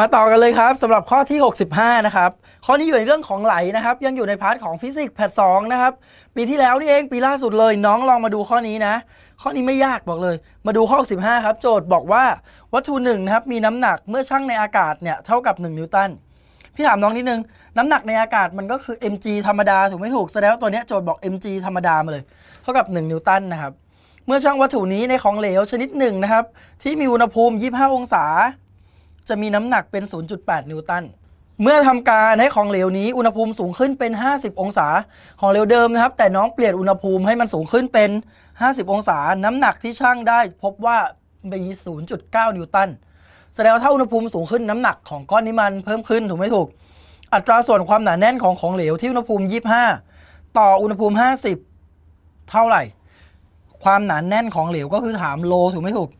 มาต่อกันเลยครับสำหรับข้อที่65นะครับข้อนี้อยู่ในเรื่องของไหลนะครับยังอยู่ในพาร์ทของฟิสิกส์แพทสองนะครับปีที่แล้วนี่เองปีล่าสุดเลย น้องลองมาดูข้อนี้นะข้อนี้ไม่ยากบอกเลยมาดูข้อ65ครับโจทย์บอกว่าวัตถุหนึ่งนะครับมีน้ำหนักเมื่อชั่งในอากาศเนี่ยเท่ากับ 1 นิวตันพี่ถามน้องนิดนึงน้ำหนักในอากาศมันก็คือ mg ธรรมดาถูกไม่ถูกแสดงว่าตัวนี้โจทย์บอก mg ธรรมดามาเลย เท่ากับ 1 นิวตันนะครับเมื่อชั่งวัตถุนี้ในของเหลวชนิดหนึ่งนะครับที่มีอุณหภูมิ 25 องศาจะมีน้ำหนักเป็น 0.8 นิวตัน เมื่อทำการให้ของเหลวนี้อุณหภูมิสูงขึ้นเป็น 50 องศา ของเหลวเดิมนะครับแต่น้องเปลี่ยนอุณหภูมิให้มันสูงขึ้นเป็น 50 องศา น้ำหนักที่ช่างได้ พบว่ามี 0.9 นิวตันแสดงว่าถ้าอุณหภูมิสูงขึ้นน้ำหนักของก้อนนี้มันเพิ่มขึ้นถูกไหมถูก อัตราส่วนความหนาแน่นของของเหลวที่อุณหภูมิ 25 ต่ออุณหภูมิ 50 เท่าไหร่ ความหนาแน่นของเหลวก็คือถามโล ถูกไหมถูก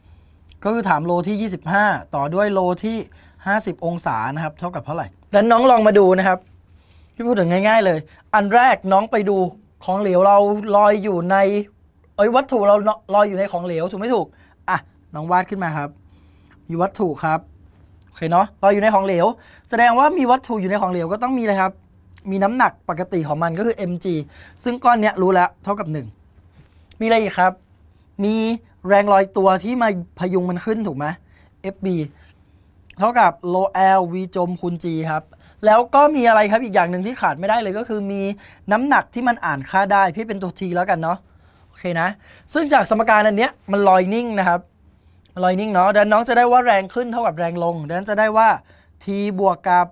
ก็คือถามโลที่ 25 ต่อด้วยโลที่ 50 องศานะครับ เท่ากับเท่าไหร่ดังน้วน้องลองมาดูนะครับ พี่พูดถึงง่ายๆเลย อันแรกน้องไปดูของเหลวเราลอยอยู่ใน เอ้ยวัตถุเราลอยอยู่ในของเหลวถูกไม่ถูก อ่ะ น้องวาดขึ้นมาครับมีวัตถุครับโอเคเนาะลอยอยู่ในของเหลว แสดงว่ามีวัตถุอยู่ในของเหลวก็ต้องมีเลยครับ มีน้ำหนักปกติของมันก็คือ mg ซึ่งก้อนเนี้ยรู้แล้วเท่ากับ1มีอะไรอีกครับ มีแรงลอยตัวที่มาพยุงมันขึ้นถูกไหม FB เท่ากับ low L V จมคูณ G ครับแล้วก็มีอะไรครับอีกอย่างหนึ่งที่ขาดไม่ได้เลยก็คือมีน้ำหนักที่มันอ่านค่าได้ พี่เป็นตัว T แล้วกันเนาะโอเคนะ ซึ่งจากสมการอันเนี้ยมันลอยนิ่งนะครับลอยนิ่งเนาะดังนั้นน้องจะได้ว่าแรงขึ้นเท่ากับแรงลงดังนั้นจะได้ว่า T บวกกับ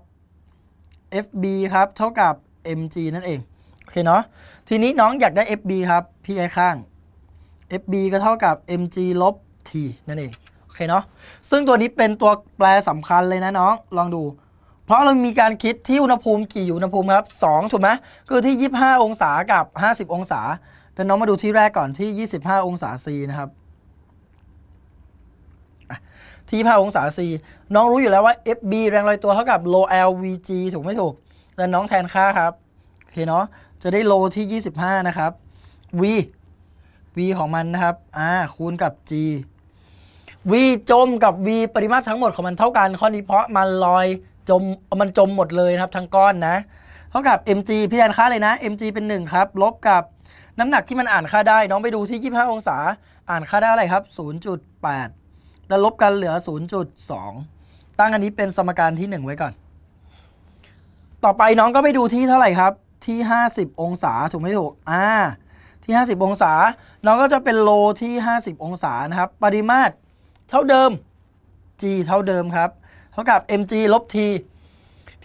FB ครับ เท่ากับ mg นั่นเองโอเคเนาะทีนี้น้องอยากได้ FB ครับพี่ไอ้ข้าง FB ก็เท่ากับ mg ลบ t นั่นเอง โอเคเนาะ ซึ่งตัวนี้เป็นตัวแปรสำคัญเลยนะน้อง ลองดู เพราะเรามีการคิดที่อุณหภูมิกี่อุณหภูมิครับ 2 ถูกไหมคือที่ 25 องศากับ 50 องศาเดี๋ยวน้องมาดูที่แรกก่อนที่ 25 องศา C นะครับ ที่ 25 องศา C น้องรู้อยู่แล้วว่า FB แรงลอยตัวเท่ากับ low LVG ถูกไม่ถูกแล้วน้องแทนค่าครับ โอเคเนาะ จะได้ low ที่25นะครับ V v ของมันนะครับอ่าคูณกับ g v จมกับ v ปริมาตรทั้งหมดของมันเท่ากันข้อนี้ เพราะมันลอยจมมันจมหมดเลยนะครับ ทั้งก้อนนะ เท่ากับ mg พิจารณาค่าเลยนะ mg เป็น1ครับ ลบกับน้ำหนักที่มันอ่านค่าได้ น้องไปดูที่ 25 องศาอ่านค่าได้อะไรครับ 0.8 แล้วลบกันเหลือ 0.2 ตั้งอันนี้เป็นสมการที่ 1 ไว้ก่อน ต่อไปน้องก็ไปดูที่เท่าไหร่ครับ ที่ 50 องศาถูกไหมถูก อ่าที่ 50 องศา น้องก็จะเป็นโลที่ 50 องศา นะครับ ปริมาตรเท่าเดิม g เท่าเดิมครับ เท่ากับ mg ลบ t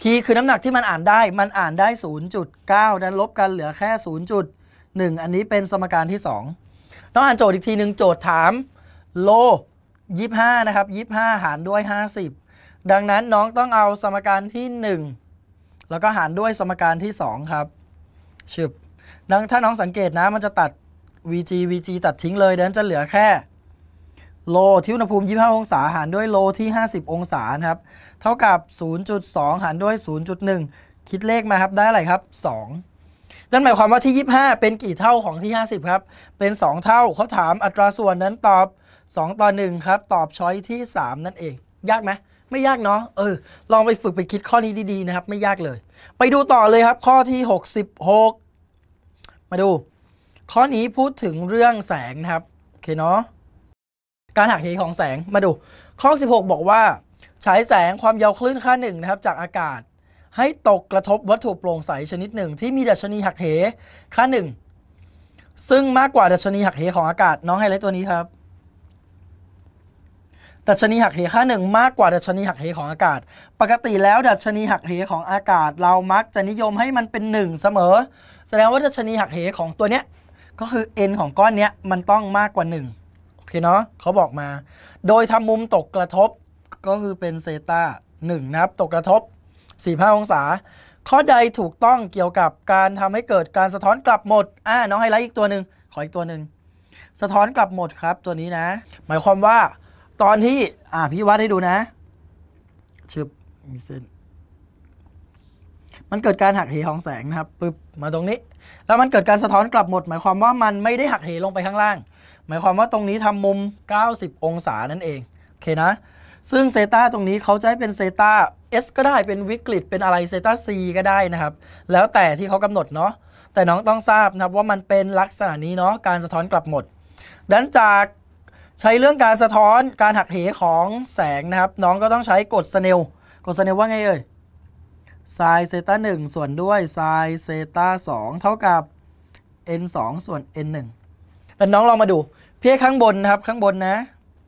t คือน้ำหนักที่มันอ่านได้ มันอ่านได้ 0.9ดันลบกันเหลือแค่ 0.1 อันนี้เป็นสมการที่2น้องอ่านโจทย์อีกทีหนึ่งโจทย์ถาม โล 25 นะครับ 25 หารด้วย 50 ดังนั้นน้องต้องเอาสมการที่ 1 แล้วก็หารด้วยสมการที่ 2 ครับชึบดังถ้าน้องสังเกตนะ มันจะตัด vg vg ตัดทิ้งเลยดังนั้นจะเหลือแค่ โลที่อุณหภูมิ 25 องศาหารด้วยโลที่ 50 องศาครับเท่ากับ 0.2 หารด้วย 0.1 คิดเลขมาครับได้อะไรครับ2นั่นหมายความว่าที่ 25 เป็นกี่เท่าของที่ 50 ครับ เป็น 2 เท่าเขาถามอัตราส่วนนั้นตอบ 2ต่อ1ครับ ตอบช้อยที่ 3 นั่นเอง ยากไหมไม่ยากเนาะเออ ลองไปฝึกไปคิดข้อนี้ดีๆนะครับ ไม่ยากเลย ไปดูต่อเลยครับ ข้อที่66มาดู ข้อนี้พูดถึงเรื่องแสงนะครับโอเค เนาะ การหักเหของแสง มาดู ข้อ 16 บอกว่าฉายแสงความยาวคลื่นค่าหนึ่งนะครับ จากอากาศ ให้ตกกระทบวัตถุโปร่งใสชนิดหนึ่ง ที่มีดัชนีหักเหค่าหนึ่ง ซึ่งมากกว่าดัชนีหักเหของอากาศน้องให้เลตัวนี้ครับดัชนีหักเหค่าหนึ่งมากกว่าดัชนีหักเหของอากาศ ปกติแล้วดัชนีหักเหของอากาศ เรามักจะนิยมให้มันเป็น 1 เสมอ แสดงว่า ดัชนีหักเหของตัวเนี้ยก็คือ n ของก้อนเนี้ยมันต้องมากกว่า1โอเคเนาะเขาบอกมา โดยทำ มุมตกกระทบ ก็คือเป็นเซตาหนะครับ ตกกระทบ45องศาข้อใดถูกต้องเกี่ยวกับการทำให้เกิดการสะท้อนกลับหมดอ่าน้องไฮไลท์อีกตัวหนึ่งขออีกตัวหนึ่งสะท้อนกลับหมดครับตัวนี้นะ หมายความว่าตอนที่อ่าพี่วัดให้ดูนะชึบมีเส้นมันเกิดการหักเหของแสงนะครับปึ๊บมาตรงนี้แล้วมันเกิดการสะท้อนกลับหมด หมายความว่ามันไม่ได้หักเหลงไปข้างล่าง หมายความว่าตรงนี้ทำมุม 90 องศานั่นเองโอเคนะ ซึ่งเซต้าตรงนี้เขาจะให้เป็นเซต้า S ก็ได้เป็นวิกฤตเป็นอะไรเซต้า C ก็ได้นะครับ แล้วแต่ที่เขากำหนดเนาะแต่น้องต้องทราบนะครับว่ามันเป็นลักษณะนี้เนาะการสะท้อนกลับหมด ดังนจากใช้เรื่องการสะท้อนการหักเหของแสงนะครับน้องก็ต้องใช้กฎสเนลกฎสเนลว่าไงเอ่ยไซเซต้าหนึ่งส่วนด้วยไซเซต้าสองเท่ากับ n 2ส่วน n 1แล้วน้องลองมาดูเพี้ยข้างบนนะครับข้างบนนะ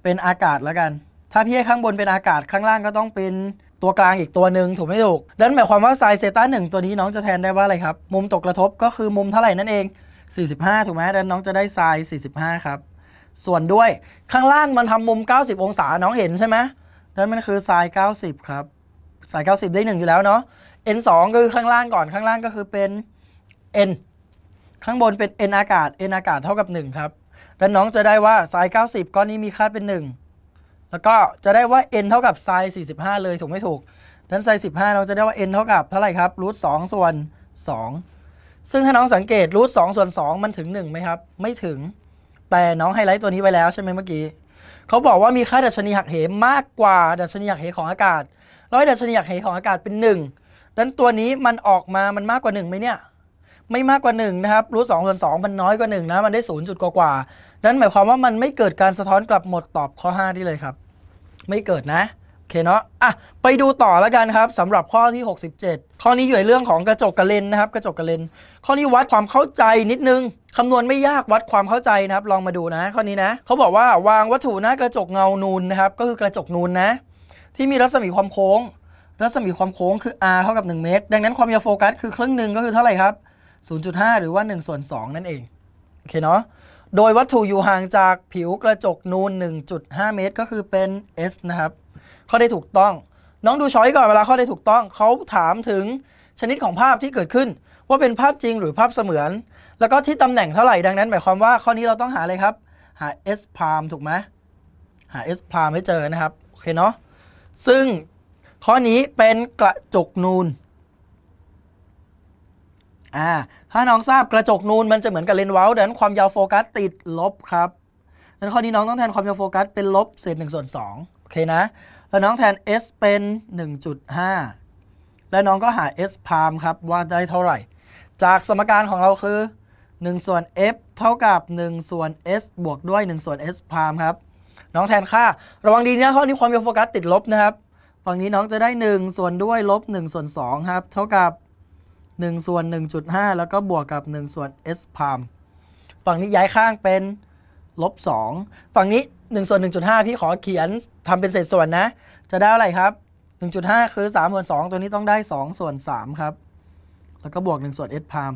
เป็นอากาศแล้วกัน ถ้าเพี้ยข้างบนเป็นอากาศข้างล่างก็ต้องเป็นตัวกลางอีกตัวหนึ่งถูกไหมถูกดังนั้นหมายความว่าไซเซต้าหนึ่งตัวนี้น้องจะแทนได้ว่าอะไรครับ มุมตกกระทบ ก็คือมุมเท่าไหร่นั่นเอง 45 ถูกไหมดังนั้นน้องจะได้ไซ45ครับส่วนด้วยข้างล่างมันทำมุม 90 องศาน้องเห็นใช่ไหมนั่นมันคือสาย90 ครับสาย 90 ได้ 1 อยู่แล้วเนาะ n 2คือข้างล่างก่อนข้างล่างก็คือเป็น n ข้างบนเป็น n อากาศ n อากาศเท่ากับ1ครับดังน้องจะได้ว่าสาย 90ก้อนนี้มีค่าเป็น 1 แล้วก็จะได้ว่า n เท่ากับไซน์45 เลยถูกไม่ถูกดังนั้นไซน์15เราจะได้ว่า n เท่ากับเท่าไหร่ครับรูท 2 ส่วน 2 ซึ่งถ้าน้องสังเกตรูท2ส่วน 2 มันถึง 1ไหมครับ ไม่ถึงแต่น้องไฮไลท์ตัวนี้ไว้แล้วใช่ไหมเมื่อกี้เขาบอกว่ามีค่าดัชนีหักเหมากกว่าดัชนีหักเหของอากาศร้อยดัชนีหักเหของอากาศเป็น1ดังนั้นตัวนี้มันออกมามันมากกว่า1ไหมเนี่ยไม่มากกว่า1นะครับรูทสองส่วนสองมันน้อยกว่า 1 นะมันได้ศูนย์จุดกว่าๆนั้นหมายความว่ามันไม่เกิดการสะท้อนกลับหมดตอบข้อ5ได้เลยครับ ไม่เกิดนะโอเคเนาะอ่ะไปดูต่อแล้วกันครับสำหรับข้อที่ 67 ข้อนี้อยู่ในเรื่องของกระจกกระเลนนะครับกระจกกระเลนข้อนี้วัดความเข้าใจนิดนึงำนวณไม่ยากวัดความเข้าใจนะครับลองมาดูนะ ข้อนี้นะเขาบอกว่าวางวัตถุหน้ากระจกเงา นูนนะครับก็คือกระจกนูนนะที่มีรัศมีความโค้ง รัศมีความโค้งคือ r เท่ากับ1เมตร ดังนั้นความยาวโฟกัสคือครึ่งหนึ่งก็คือเท่าไหร่ครับ 0.5 หรือว่า1ส่วน 2 นั่นเอง โอเคเนาะโดยวัตถุอยู่ห่างจากผิวกระจกนูน1.5 เมตร ก็คือเป็น s นะครับข้อได้ถูกต้อง น้องดูช้อยก่อนเวลาข้อได้ถูกต้อง เขาถามถึงชนิดของภาพที่เกิดขึ้น ว่าเป็นภาพจริงหรือภาพเสมือนแล้วก็ที่ตำแหน่งเท่าไหร่ดังนั้น หมายความว่าข้อนี้เราต้องหาอะไรครับ หา s prime ถูกไหมหา s prime ให้เจอนะครับโอเคเนาะซึ่งข้อนี้เป็นกระจกนูนอ่าถ้าน้องทราบกระจกนูนมันจะเหมือนกับเลนส์เว้าดังนั้นความยาวโฟกัสติดลบครับดังนั้นข้อนี้น้องต้องแทนความยาวโฟกัสเป็นลบเศษ1ส่วน2โอเคนะ แล้วน้องแทน s เป็น 1.5 แล้วน้องก็หา s prime ครับว่าได้เท่าไหร่ จากสมการของเราคือ1ส่วน f เท่ากับ 1ส่วน s บวกด้วย 1 ส่วน s พามครับน้องแทนค่าระวังดีนะข้อนี้ความเร็วโฟกัสติดลบนะครับฝั่งนี้น้องจะได้ 1 ส่วนด้วยลบ1ส่วน2ครับเท่ากับ1ส่วน1.5 แล้วก็บวกกับ1ส่วน s พามฝั่งนี้ย้ายข้างเป็นลบ2ฝั่งนี้1ส่วน1.5พี่ขอเขียนทำเป็นเศษส่วนนะจะได้อะไรครับ 1.5 คือ3ส่วน2ตัวนี้ต้องได้2ส่วน3ครับแล้วก็บวก1ส่วน s พาม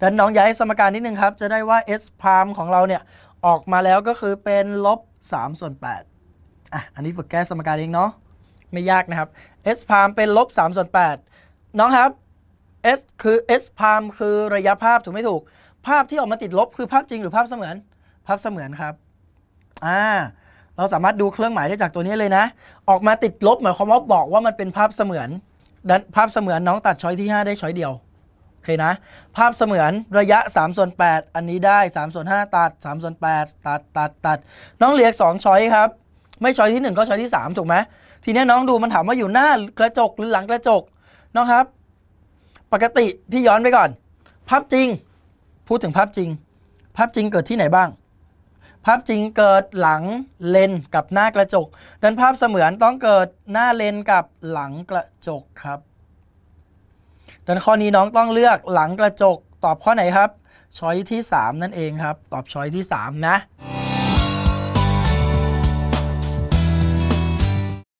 ดันน้องย้ายสมการนิดนึงครับจะได้ว่า s พ i มของเราเนี่ยออกมาแล้วก็คือเป็นลบ3ส่วน8อ่ะอันนี้ฝึกแก้สมการเองเนาะไม่ยากนะครับ s พ i มเป็นลบ3ส่วน8น้องครับ s คือ s พ i มคือระยะภาพถูกไม่ถูก ภาพที่ออกมาติดลบคือภาพจริงหรือภาพเสมือนภาพเสมือนครับอ่าเราสามารถดูเครื่องหมายได้จากตัวนี้เลยนะ ออกมาติดลบหมายความว่าบอกว่ามันเป็นภาพเสมือนดันภาพเสมือนน้องตัดช้อยที่5ได้ช้อยเดียวโอเคนะภาพเสมือนระยะ3ส่วน8 อันนี้ได้3ส่วน5 ตัด 3 ส่วน 8 ตัดตัดตัดน้องเหลือ2ช้อยครับ ไม่ช้อยที่ 1 ก็ช้อยที่3ถูกไหมทีนี้น้องดูมันถามว่าอยู่หน้ากระจกหรือหลังกระจกน้องครับ ปกติพี่ย้อนไปก่อน ภาพจริงพูดถึงภาพจริง ภาพจริงเกิดที่ไหนบ้าง ภาพจริงเกิดหลังเลนกับหน้ากระจก ดังนั้นภาพเสมือนต้องเกิดหน้าเลนกับหลังกระจกครับดังข้อนี้น้องต้องเลือกหลังกระจกตอบข้อไหนครับ ช้อยที่ 3 นั่นเองครับ ตอบช้อยที่ 3 นะ